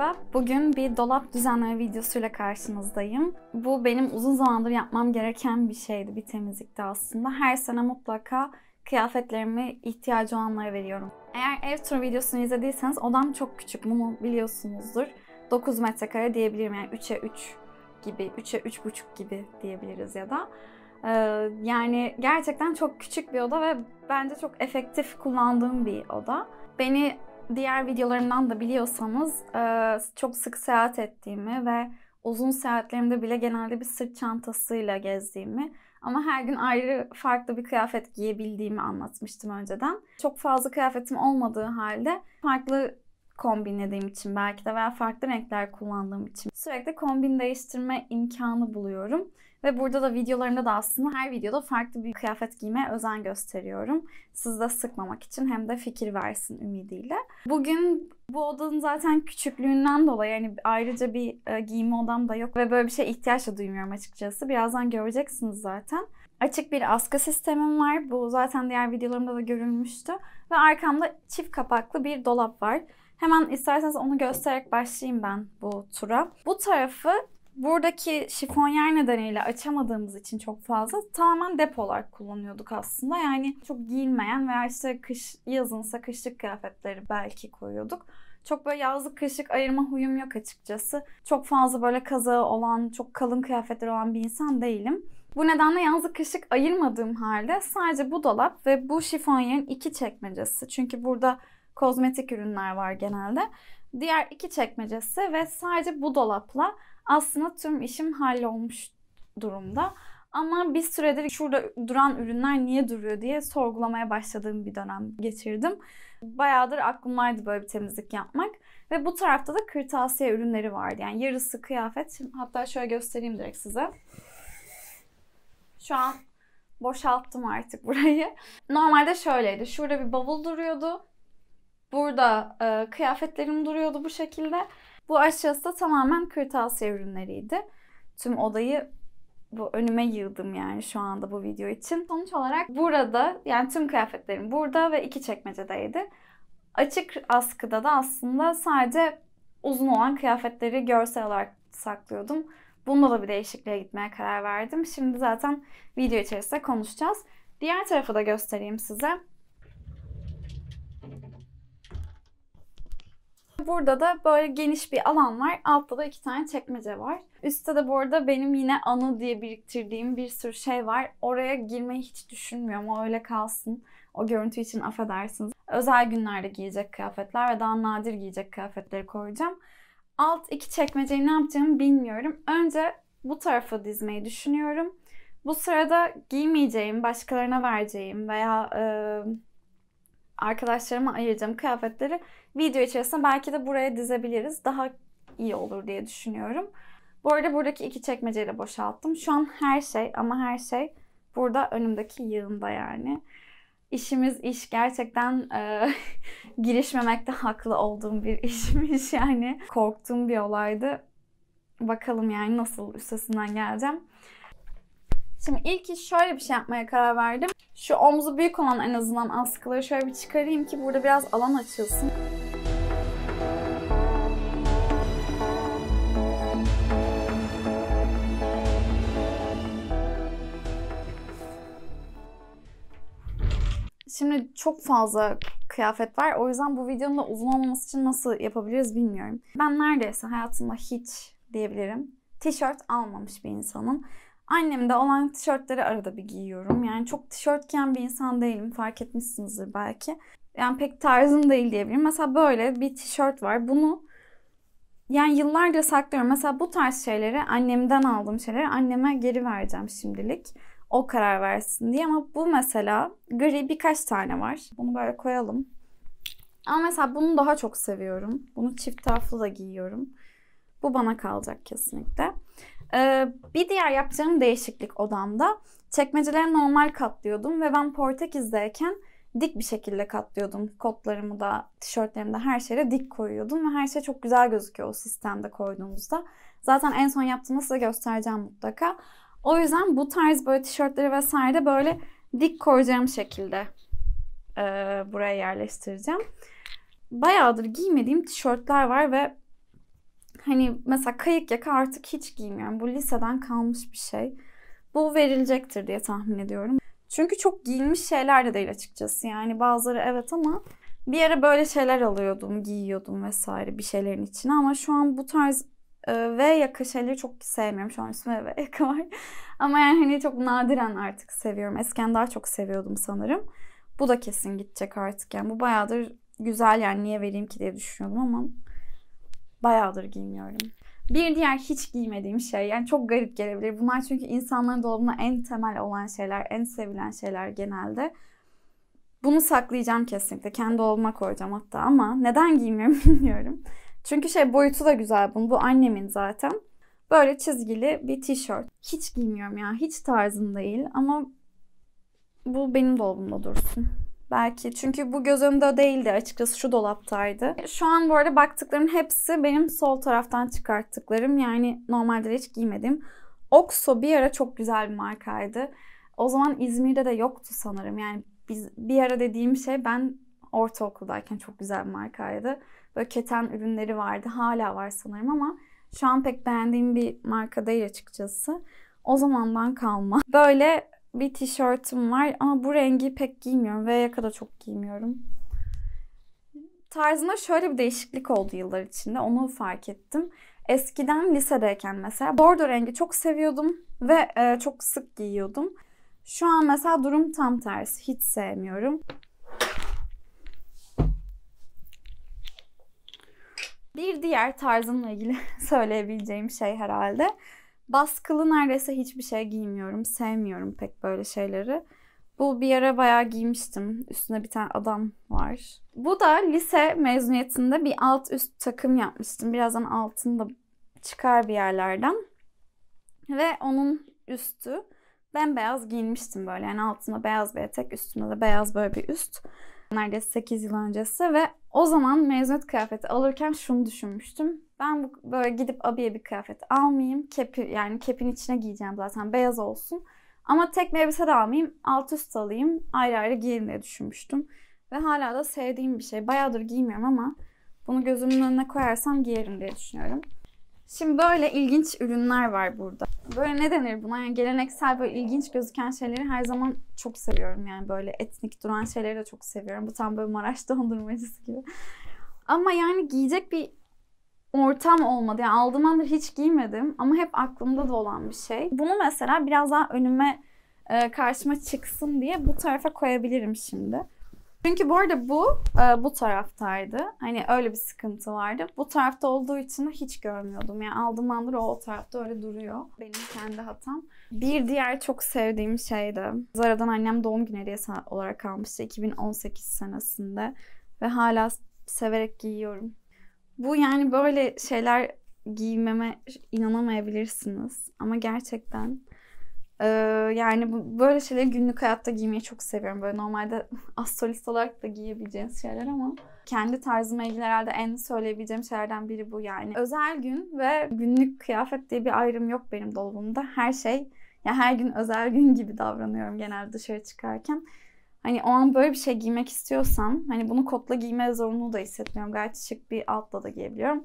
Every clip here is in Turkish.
merhaba. Bugün bir dolap düzenleme videosuyla karşınızdayım. Bu benim uzun zamandır yapmam gereken bir şeydi bir temizlikte aslında. Her sene mutlaka kıyafetlerimi ihtiyacı olanlara veriyorum. Eğer ev tur videosunu izlediyseniz odam çok küçük. Bunu biliyorsunuzdur. 9 metrekare diyebilirim yani 3'e 3 gibi, 3'e 3,5 gibi diyebiliriz ya da. Ee, yani gerçekten çok küçük bir oda ve bence çok efektif kullandığım bir oda. Beni diğer videolarımdan da biliyorsanız e, çok sık seyahat ettiğimi ve uzun seyahatlerimde bile genelde bir sırt çantasıyla gezdiğimi ama her gün ayrı farklı bir kıyafet giyebildiğimi anlatmıştım önceden. Çok fazla kıyafetim olmadığı halde farklı kombinlediğim için belki de veya farklı renkler kullandığım için sürekli kombin değiştirme imkanı buluyorum. Ve burada da videolarımda da aslında her videoda farklı bir kıyafet giyme özen gösteriyorum. Siz de sıkmamak için hem de fikir versin ümidiyle. Bugün bu odanın zaten küçüklüğünden dolayı yani ayrıca bir e, giyme odam da yok ve böyle bir şey ihtiyaç da duymuyorum açıkçası. Birazdan göreceksiniz zaten. Açık bir askı sistemim var. Bu zaten diğer videolarımda da görülmüştü. Ve arkamda çift kapaklı bir dolap var. Hemen isterseniz onu göstererek başlayayım ben bu tura. Bu tarafı buradaki şifonyer nedeniyle açamadığımız için çok fazla tamamen depo olarak kullanıyorduk aslında. Yani çok giyilmeyen veya işte kış yazın kışlık kıyafetleri belki koyuyorduk. Çok böyle yazlık kışlık ayırma huyum yok açıkçası. Çok fazla böyle kazağı olan, çok kalın kıyafetler olan bir insan değilim. Bu nedenle yazlık kışlık ayırmadığım halde sadece bu dolap ve bu şifonyerin iki çekmecesi. Çünkü burada kozmetik ürünler var genelde. Diğer iki çekmecesi ve sadece bu dolapla aslında tüm işim hallolmuş durumda. Ama bir süredir şurada duran ürünler niye duruyor diye sorgulamaya başladığım bir dönem geçirdim. Bayağıdır aklımdaydı böyle bir temizlik yapmak. Ve bu tarafta da kırtasiye ürünleri vardı. Yani yarısı kıyafet. hatta şöyle göstereyim direkt size. Şu an boşalttım artık burayı. Normalde şöyleydi. Şurada bir bavul duruyordu. Burada e, kıyafetlerim duruyordu bu şekilde. Bu aşağısı da tamamen kırtasiye ürünleriydi. Tüm odayı bu önüme yığdım yani şu anda bu video için. Sonuç olarak burada yani tüm kıyafetlerim burada ve iki çekmecedeydi. Açık askıda da aslında sadece uzun olan kıyafetleri görsel olarak saklıyordum. Bunda da bir değişikliğe gitmeye karar verdim. Şimdi zaten video içerisinde konuşacağız. Diğer tarafı da göstereyim size. burada da böyle geniş bir alan var. Altta da iki tane çekmece var. Üstte de bu arada benim yine anı diye biriktirdiğim bir sürü şey var. Oraya girmeyi hiç düşünmüyorum. O öyle kalsın. O görüntü için affedersiniz. Özel günlerde giyecek kıyafetler ve daha nadir giyecek kıyafetleri koyacağım. Alt iki çekmeceyi ne yapacağımı bilmiyorum. Önce bu tarafı dizmeyi düşünüyorum. Bu sırada giymeyeceğim, başkalarına vereceğim veya e, arkadaşlarıma ayıracağım kıyafetleri video içerisinde belki de buraya dizebiliriz. Daha iyi olur diye düşünüyorum. Bu arada buradaki iki çekmeceyle boşalttım. Şu an her şey ama her şey burada önümdeki yığında yani. İşimiz iş gerçekten e, girişmemekte haklı olduğum bir işmiş yani. Korktuğum bir olaydı. Bakalım yani nasıl üstesinden geleceğim. Şimdi ilk iş şöyle bir şey yapmaya karar verdim. Şu omzu büyük olan en azından askıları şöyle bir çıkarayım ki burada biraz alan açılsın. Şimdi çok fazla kıyafet var. O yüzden bu videonun da uzun olması için nasıl yapabiliriz bilmiyorum. Ben neredeyse hayatımda hiç diyebilirim tişört almamış bir insanım. Annemde olan tişörtleri arada bir giyiyorum. Yani çok tişört giyen bir insan değilim. Fark etmişsinizdir belki. Yani pek tarzım değil diyebilirim. Mesela böyle bir tişört var. Bunu yani yıllarca saklıyorum. Mesela bu tarz şeyleri annemden aldığım şeyleri anneme geri vereceğim şimdilik. O karar versin diye ama bu mesela gri birkaç tane var. Bunu böyle koyalım. Ama mesela bunu daha çok seviyorum. Bunu çift taraflı da giyiyorum. Bu bana kalacak kesinlikle. Ee, bir diğer yapacağım değişiklik odamda. Çekmeceleri normal katlıyordum ve ben Portekiz'deyken dik bir şekilde katlıyordum. Kotlarımı da, tişörtlerimi de her şeye dik koyuyordum ve her şey çok güzel gözüküyor o sistemde koyduğumuzda. Zaten en son yaptığımda size göstereceğim mutlaka. O yüzden bu tarz böyle tişörtleri vesaire de böyle dik koyacağım şekilde e, buraya yerleştireceğim. Bayağıdır giymediğim tişörtler var ve Hani mesela kayık yaka artık hiç giymiyorum. Bu liseden kalmış bir şey. Bu verilecektir diye tahmin ediyorum. Çünkü çok giyilmiş şeyler de değil açıkçası. Yani bazıları evet ama bir ara böyle şeyler alıyordum, giyiyordum vesaire bir şeylerin içine ama şu an bu tarz e, V yaka şeyleri çok sevmiyorum. Şu an üstüme V yaka var. ama yani hani çok nadiren artık seviyorum. Eskiden daha çok seviyordum sanırım. Bu da kesin gidecek artık yani. Bu bayağıdır güzel yani niye vereyim ki diye düşünüyordum ama Bayağıdır giymiyorum. Bir diğer hiç giymediğim şey yani çok garip gelebilir. Bunlar çünkü insanların dolabında en temel olan şeyler, en sevilen şeyler genelde. Bunu saklayacağım kesinlikle. Kendi dolabıma koyacağım hatta ama neden giymiyorum bilmiyorum. Çünkü şey boyutu da güzel bunun. Bu annemin zaten. Böyle çizgili bir tişört. Hiç giymiyorum ya. Hiç tarzım değil ama bu benim dolabımda dursun. Belki çünkü bu göz önünde değildi açıkçası şu dolaptaydı. Şu an bu arada baktıklarım hepsi benim sol taraftan çıkarttıklarım. Yani normalde hiç giymedim. Oxo bir ara çok güzel bir markaydı. O zaman İzmir'de de yoktu sanırım. Yani biz, bir ara dediğim şey ben ortaokuldayken çok güzel bir markaydı. Böyle keten ürünleri vardı. Hala var sanırım ama şu an pek beğendiğim bir marka değil açıkçası. O zamandan kalma. Böyle bir tişörtüm var ama bu rengi pek giymiyorum ve yaka da çok giymiyorum. Tarzına şöyle bir değişiklik oldu yıllar içinde. Onu fark ettim. Eskiden lisedeyken mesela bordo rengi çok seviyordum ve e, çok sık giyiyordum. Şu an mesela durum tam tersi. Hiç sevmiyorum. Bir diğer tarzımla ilgili söyleyebileceğim şey herhalde Baskılı neredeyse hiçbir şey giymiyorum. Sevmiyorum pek böyle şeyleri. Bu bir yere bayağı giymiştim. Üstüne bir tane adam var. Bu da lise mezuniyetinde bir alt üst takım yapmıştım. Birazdan altında çıkar bir yerlerden. Ve onun üstü ben beyaz giymiştim böyle. Yani altında beyaz bir etek, üstünde de beyaz böyle bir üst. Neredeyse 8 yıl öncesi ve o zaman mezuniyet kıyafeti alırken şunu düşünmüştüm. Ben bu, böyle gidip abiye bir kıyafet almayayım. Kepi, yani kepin içine giyeceğim zaten beyaz olsun. Ama tek bir elbise de almayayım. Alt üst alayım. Ayrı ayrı giyerim diye düşünmüştüm. Ve hala da sevdiğim bir şey. Bayağıdır giymiyorum ama bunu gözümün önüne koyarsam giyerim diye düşünüyorum. Şimdi böyle ilginç ürünler var burada. Böyle ne denir buna? Yani geleneksel böyle ilginç gözüken şeyleri her zaman çok seviyorum. Yani böyle etnik duran şeyleri de çok seviyorum. Bu tam böyle Maraş dondurmacısı gibi. Ama yani giyecek bir ortam olmadı. Yani aldığım hiç giymedim ama hep aklımda da olan bir şey. Bunu mesela biraz daha önüme e, karşıma çıksın diye bu tarafa koyabilirim şimdi. Çünkü bu arada bu e, bu taraftaydı. Hani öyle bir sıkıntı vardı. Bu tarafta olduğu için hiç görmüyordum. Yani aldığım anda o, o tarafta öyle duruyor. Benim kendi hatam. Bir diğer çok sevdiğim şeydi. de Zara'dan annem doğum günü hediyesi olarak almıştı 2018 senesinde ve hala severek giyiyorum. Bu yani böyle şeyler giymeme inanamayabilirsiniz. Ama gerçekten e, yani bu, böyle şeyleri günlük hayatta giymeyi çok seviyorum. Böyle normalde astrolist olarak da giyebileceğiniz şeyler ama kendi tarzıma ilgili herhalde en söyleyebileceğim şeylerden biri bu yani. Özel gün ve günlük kıyafet diye bir ayrım yok benim dolabımda. Her şey ya yani her gün özel gün gibi davranıyorum genelde dışarı çıkarken. Hani o an böyle bir şey giymek istiyorsam hani bunu kotla giyme zorunlu da hissetmiyorum. Gayet şık bir altla da giyebiliyorum.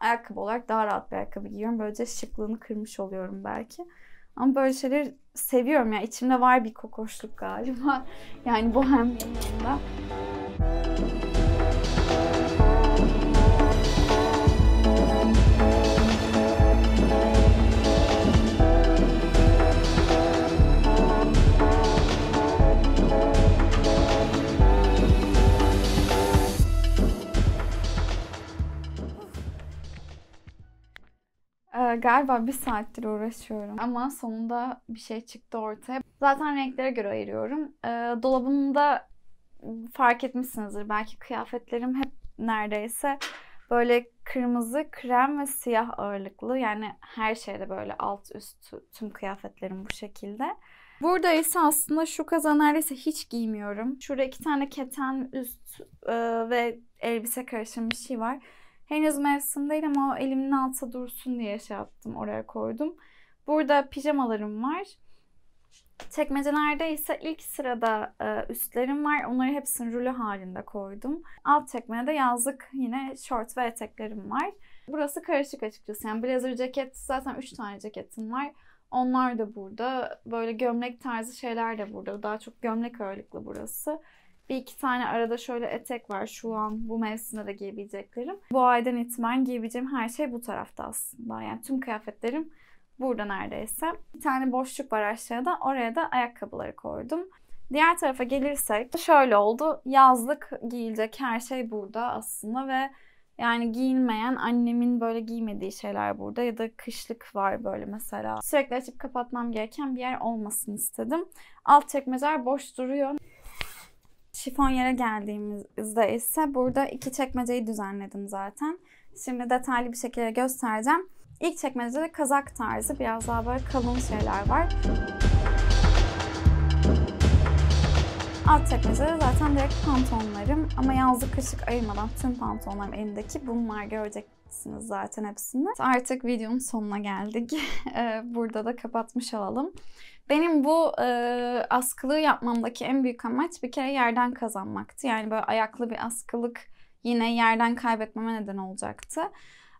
Ayakkabı olarak daha rahat bir ayakkabı giyiyorum. Böylece şıklığını kırmış oluyorum belki. Ama böyle şeyleri seviyorum ya. Yani içimde var bir kokoşluk galiba. Yani bu hem benim. galiba bir saattir uğraşıyorum. Ama sonunda bir şey çıktı ortaya. Zaten renklere göre ayırıyorum. E, dolabımda fark etmişsinizdir. Belki kıyafetlerim hep neredeyse böyle kırmızı, krem ve siyah ağırlıklı. Yani her şeyde böyle alt üst tüm kıyafetlerim bu şekilde. Burada ise aslında şu kaza neredeyse hiç giymiyorum. Şurada iki tane keten üst e, ve elbise karışım bir şey var. Henüz mevsim değil ama o elimin altı dursun diye şey yaptım. Oraya koydum. Burada pijamalarım var. Çekmecelerde ise ilk sırada e, üstlerim var. Onları hepsini rulo halinde koydum. Alt çekmede yazlık yine şort ve eteklerim var. Burası karışık açıkçası. Yani blazer ceket zaten 3 tane ceketim var. Onlar da burada. Böyle gömlek tarzı şeyler de burada. Daha çok gömlek ağırlıklı burası. Bir iki tane arada şöyle etek var şu an bu mevsimde de giyebileceklerim. Bu aydan itibaren giyebileceğim her şey bu tarafta aslında. Yani tüm kıyafetlerim burada neredeyse. Bir tane boşluk var aşağıda. Oraya da ayakkabıları koydum. Diğer tarafa gelirsek şöyle oldu. Yazlık giyilecek her şey burada aslında ve yani giyilmeyen annemin böyle giymediği şeyler burada ya da kışlık var böyle mesela. Sürekli açıp kapatmam gereken bir yer olmasın istedim. Alt çekmeceler boş duruyor. Şifonyere geldiğimizde ise burada iki çekmeceyi düzenledim zaten. Şimdi detaylı bir şekilde göstereceğim. İlk çekmecede kazak tarzı biraz daha böyle kalın şeyler var. Alt çekmecede zaten direkt pantolonlarım ama yazlık kışlık ayırmadan tüm pantolonlarım elimdeki bunlar göreceksiniz zaten hepsini. Artık videonun sonuna geldik. Ee, burada da kapatmış olalım. Benim bu e, askılığı yapmamdaki en büyük amaç bir kere yerden kazanmaktı. Yani böyle ayaklı bir askılık yine yerden kaybetmeme neden olacaktı.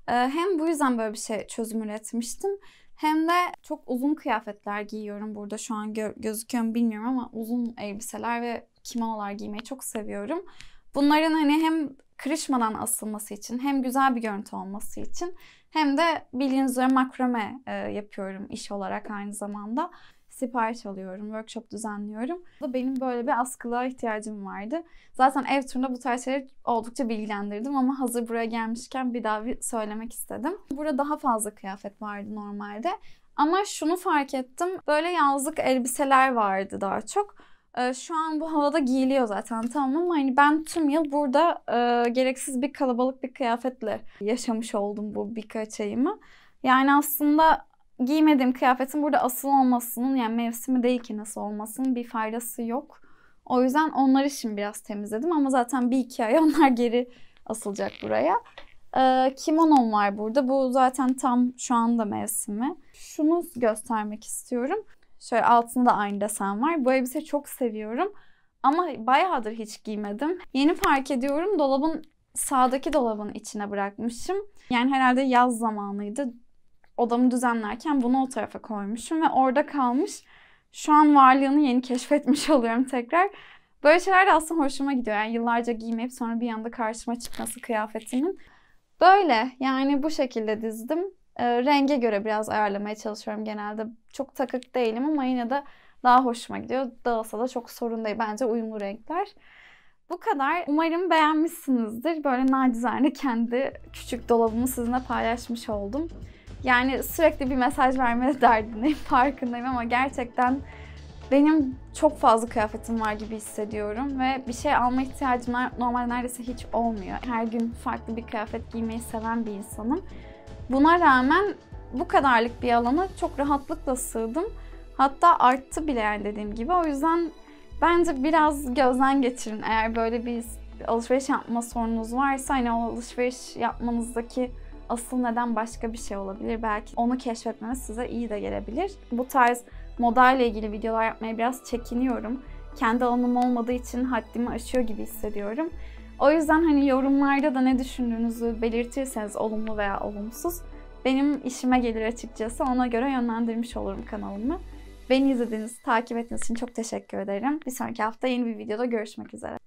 E, hem bu yüzden böyle bir şey çözüm üretmiştim. Hem de çok uzun kıyafetler giyiyorum burada şu an gö- gözüküyor bilmiyorum ama uzun elbiseler ve kimonolar giymeyi çok seviyorum. Bunların hani hem kırışmadan asılması için hem güzel bir görüntü olması için hem de bildiğiniz üzere makrome e, yapıyorum iş olarak aynı zamanda sipariş alıyorum, workshop düzenliyorum. Bu Benim böyle bir askılığa ihtiyacım vardı. Zaten ev turunda bu tarz şeyler oldukça bilgilendirdim ama hazır buraya gelmişken bir daha bir söylemek istedim. Burada daha fazla kıyafet vardı normalde. Ama şunu fark ettim. Böyle yazlık elbiseler vardı daha çok. Ee, şu an bu havada giyiliyor zaten tamam ama hani ben tüm yıl burada e, gereksiz bir kalabalık bir kıyafetle yaşamış oldum bu birkaç ayımı. Yani aslında giymediğim kıyafetin burada asıl olmasının yani mevsimi değil ki nasıl olmasının bir faydası yok. O yüzden onları şimdi biraz temizledim ama zaten bir iki ay onlar geri asılacak buraya. Ee, kimonom var burada. Bu zaten tam şu anda mevsimi. Şunu göstermek istiyorum. Şöyle altında aynı desen var. Bu elbise çok seviyorum. Ama bayağıdır hiç giymedim. Yeni fark ediyorum dolabın sağdaki dolabın içine bırakmışım. Yani herhalde yaz zamanıydı odamı düzenlerken bunu o tarafa koymuşum ve orada kalmış. Şu an varlığını yeni keşfetmiş oluyorum tekrar. Böyle şeyler de aslında hoşuma gidiyor. Yani yıllarca giymeyip sonra bir anda karşıma çıkması kıyafetinin Böyle yani bu şekilde dizdim. E, renge göre biraz ayarlamaya çalışıyorum genelde. Çok takık değilim ama yine de daha hoşuma gidiyor. Dağılsa da çok sorun değil. Bence uyumlu renkler. Bu kadar. Umarım beğenmişsinizdir. Böyle nacizane kendi küçük dolabımı sizinle paylaşmış oldum. Yani sürekli bir mesaj verme derdindeyim, farkındayım ama gerçekten benim çok fazla kıyafetim var gibi hissediyorum ve bir şey alma ihtiyacım normalde neredeyse hiç olmuyor. Her gün farklı bir kıyafet giymeyi seven bir insanım. Buna rağmen bu kadarlık bir alana çok rahatlıkla sığdım. Hatta arttı bile yani dediğim gibi. O yüzden bence biraz gözden geçirin. Eğer böyle bir alışveriş yapma sorunuz varsa hani o alışveriş yapmanızdaki asıl neden başka bir şey olabilir. Belki onu keşfetmeniz size iyi de gelebilir. Bu tarz moda ile ilgili videolar yapmaya biraz çekiniyorum. Kendi alanım olmadığı için haddimi aşıyor gibi hissediyorum. O yüzden hani yorumlarda da ne düşündüğünüzü belirtirseniz olumlu veya olumsuz benim işime gelir açıkçası. Ona göre yönlendirmiş olurum kanalımı. Beni izlediğiniz, takip ettiğiniz için çok teşekkür ederim. Bir sonraki hafta yeni bir videoda görüşmek üzere.